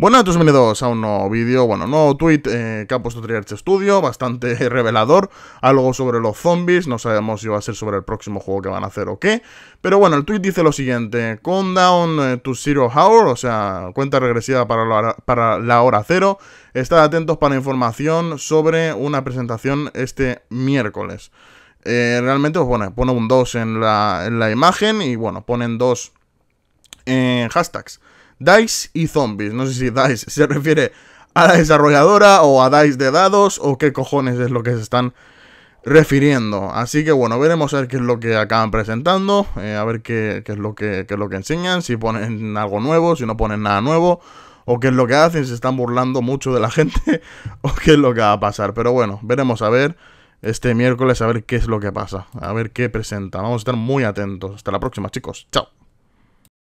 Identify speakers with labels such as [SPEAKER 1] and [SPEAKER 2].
[SPEAKER 1] Buenas, bienvenidos a un nuevo vídeo, bueno, nuevo tweet eh, que ha puesto Triarch Studio, bastante revelador, algo sobre los zombies, no sabemos si va a ser sobre el próximo juego que van a hacer o qué, pero bueno, el tweet dice lo siguiente, countdown eh, to zero hour, o sea, cuenta regresiva para la, hora cero, estad atentos para información sobre una presentación este miércoles. Eh, realmente, pues bueno, pone un 2 en la, imagen y bueno, ponen dos hashtags. DICE y zombies. No sé si DICE se refiere a la desarrolladora o a DICE de dados o qué cojones es lo que se están refiriendo. Así que bueno, veremos a ver qué es lo que acaban presentando, eh, a ver qué, es lo que, lo que enseñan, si ponen algo nuevo, si no ponen nada nuevo, o qué es lo que hacen, si están burlando mucho de la gente, o qué es lo que va a pasar. Pero bueno, veremos a ver este miércoles a ver qué es lo que pasa, a ver qué presenta Vamos a estar muy atentos. Hasta la próxima, chicos. Chao.